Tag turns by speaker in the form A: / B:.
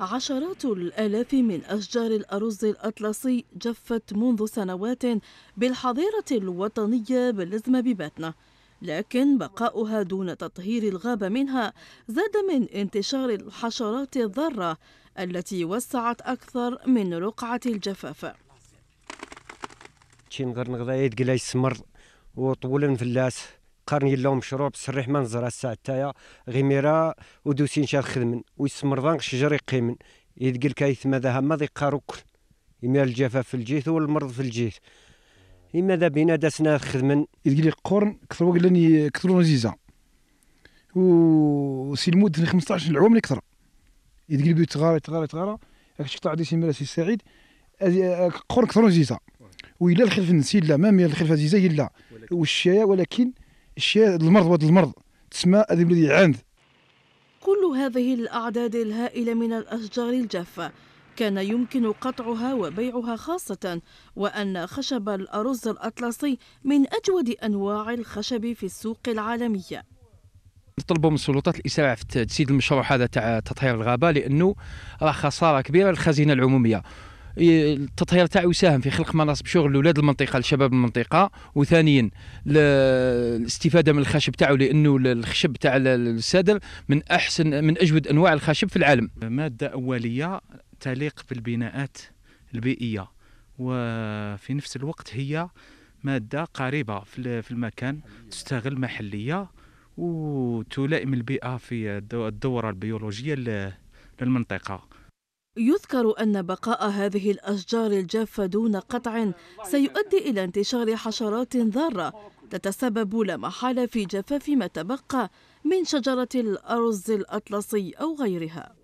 A: عشرات الآلاف من أشجار الأرز الأطلسي جفت منذ سنوات بالحظيرة الوطنية بلزمة بباتنا لكن بقاؤها دون تطهير الغابة منها زاد من انتشار الحشرات الضارة التي وسعت أكثر من رقعة الجفاف
B: تشين غير نغضايا وطولا فلاس قرني لهم مشروع بصريح ما نزرع الساعة تايا غيميرا ودوسين شاد خدمن ويسمرضان شجر يقيمن يدقل كايث ماذا هما ذي قاروك يمير الجفاف في الجيث والمرض في الجيث إما ذا بينا داسنا خدمن يدقل قرن كثروا
C: قلن كثروا نزيزة وسي المدة 15 العام اللي كثر يدقل غارة غارة تغارى تغارى كشك سيميرا سي مراسي السعيد قرن كثر نزيزة وإلا الخلف نسي لا ما الخلف عزيزة إلا والشاية ولكن الشيء المرض وهذا المرض تسمى هذه بلدي عند
A: كل هذه الأعداد الهائلة من الأشجار الجافة كان يمكن قطعها وبيعها خاصة وأن خشب الأرز الأطلسي من أجود أنواع الخشب في السوق العالمية
D: نطلبوا من السلطات الاسراع في تجسيد المشروع هذا تاع تطهير الغابه لانه راه خساره كبيره للخزينه العموميه التطهير تاعو يساهم في خلق مناصب شغل لاولاد المنطقه لشباب المنطقه وثانيا الاستفاده من الخشب تاعو لانه الخشب تاع السدر من احسن من اجود انواع الخشب
E: في العالم ماده اوليه تليق بالبناءات البيئيه وفي نفس الوقت هي ماده قريبه في المكان تستغل محليه وتلائم البيئه في الدوره البيولوجيه للمنطقه
A: يذكر أن بقاء هذه الأشجار الجافة دون قطع سيؤدي إلى انتشار حشرات ضارة تتسبب لا محالة في جفاف ما تبقى من شجرة الأرز الأطلسي أو غيرها